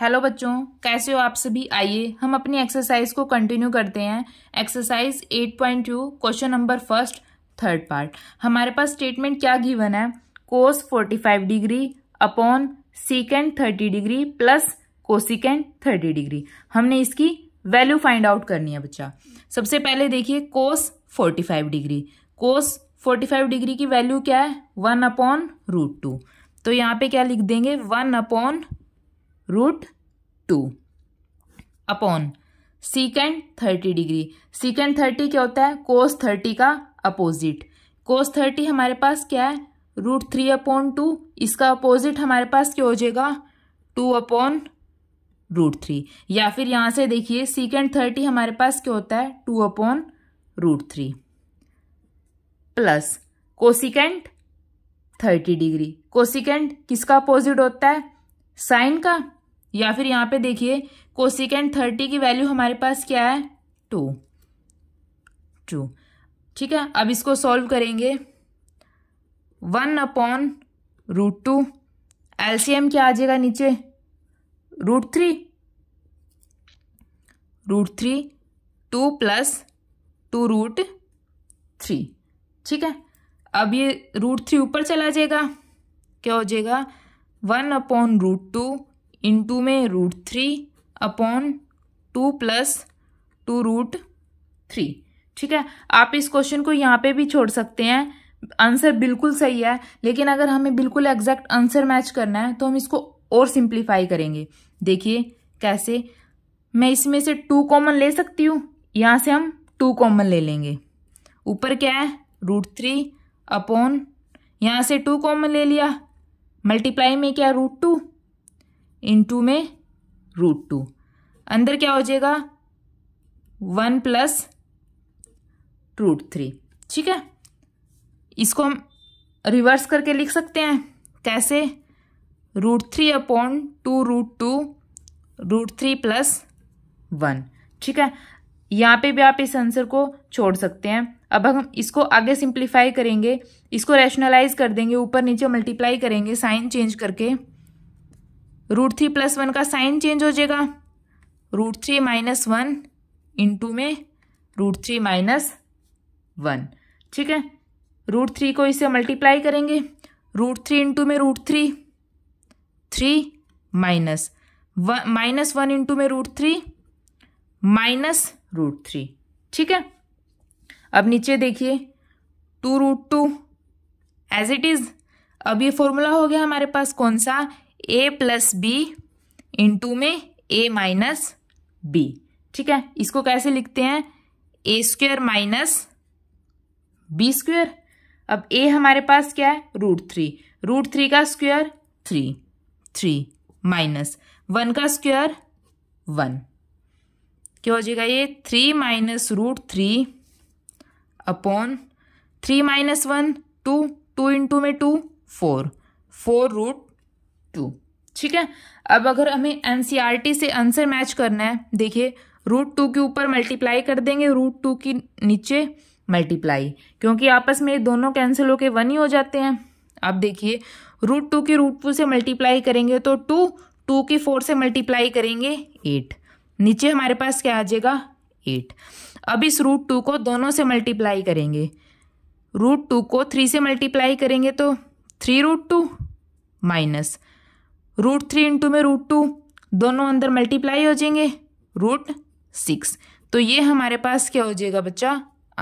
hello बच्चों कैसे हो आप सभी आइए हम अपनी एक्सरसाइज को कंटिन्यू करते हैं exercise 8.2 question number first third part हमारे पास स्टेटमेंट क्या गिवन है cos 45 degree upon secant 30 degree plus cosecant 30 degree हमने इसकी वैल्यू फाइंड आउट करनी है बच्चा सबसे पहले देखिए cos forty degree cos forty degree की वैल्यू क्या है वन अपॉन रूट टू तो यहाँ पे क्या लिख देंगे one upon root two upon secant thirty degree secant thirty क्या होता है कोस थर्टी का अपोजिट कोस थर्टी हमारे पास क्या है रूट थ्री अपॉन टू इसका अपोजिट हमारे पास क्या हो जाएगा टू अपॉन रूट थ्री या फिर यहां से देखिए सीकेंड थर्टी हमारे पास क्या होता है two upon root three plus cosecant thirty degree cosecant किसका अपोजिट होता है साइन का या फिर यहाँ पे देखिए कोसिकेंड थर्टी की वैल्यू हमारे पास क्या है टू टू ठीक है अब इसको सॉल्व करेंगे one upon root two LCM क्या आ जाएगा नीचे root three root three two plus two root three ठीक है अब ये रूट थ्री ऊपर चला जाएगा क्या हो जाएगा one upon root two into में root three upon two plus two root three ठीक है आप इस क्वेश्चन को यहाँ पे भी छोड़ सकते हैं आंसर बिल्कुल सही है लेकिन अगर हमें बिल्कुल एग्जैक्ट आंसर मैच करना है तो हम इसको और सिंप्लीफाई करेंगे देखिए कैसे मैं इसमें से टू कॉमन ले सकती हूँ यहाँ से हम टू कॉमन ले लेंगे ऊपर क्या है रूट थ्री अपॉन यहाँ से टू कॉमन ले लिया मल्टीप्लाई में क्या रूट टू इन टू में रूट टू अंदर क्या हो जाएगा वन प्लस रूट थ्री ठीक है इसको हम रिवर्स करके लिख सकते हैं कैसे root three upon two root two root three plus one ठीक है यहाँ पे भी आप इस आंसर को छोड़ सकते हैं अब हम इसको आगे सिंप्लीफाई करेंगे इसको रैशनलाइज कर देंगे ऊपर नीचे मल्टीप्लाई करेंगे साइन चेंज करके रूट थ्री प्लस वन का साइन चेंज हो जाएगा root three minus one into में रूट थ्री माइनस वन ठीक है रूट थ्री को इसे मल्टीप्लाई करेंगे रूट थ्री इंटू में root three three minus one minus one into में root three minus root three ठीक है अब नीचे देखिए two root two as it is अब ये फॉर्मूला हो गया हमारे पास कौन सा ए प्लस बी इंटू में ए माइनस बी ठीक है इसको कैसे लिखते हैं A square minus B square अब ए हमारे पास क्या है रूट थ्री रूट थ्री का square three three minus one का स्क्वेयर वन क्या हो जाएगा ये three minus root three upon three minus one two two into में two four four root two ठीक है अब अगर हमें एन e से आंसर मैच करना है देखिए रूट टू के ऊपर मल्टीप्लाई कर देंगे रूट टू की नीचे मल्टीप्लाई क्योंकि आपस में दोनों कैंसिल होकर वन ही हो जाते हैं अब देखिए रूट टू की रूट टू से मल्टीप्लाई करेंगे तो टू टू की फोर से मल्टीप्लाई करेंगे एट नीचे हमारे पास क्या आ जाएगा एट अब इस रूट टू को दोनों से मल्टीप्लाई करेंगे रूट टू को थ्री से मल्टीप्लाई करेंगे तो three root two minus root three into में रूट टू दोनों अंदर मल्टीप्लाई हो जाएंगे रूट सिक्स तो ये हमारे पास क्या हो जाएगा बच्चा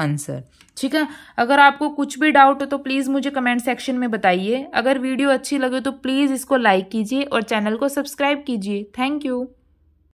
आंसर ठीक है अगर आपको कुछ भी डाउट हो तो प्लीज़ मुझे कमेंट सेक्शन में बताइए अगर वीडियो अच्छी लगे तो प्लीज़ इसको लाइक कीजिए और चैनल को सब्सक्राइब कीजिए थैंक यू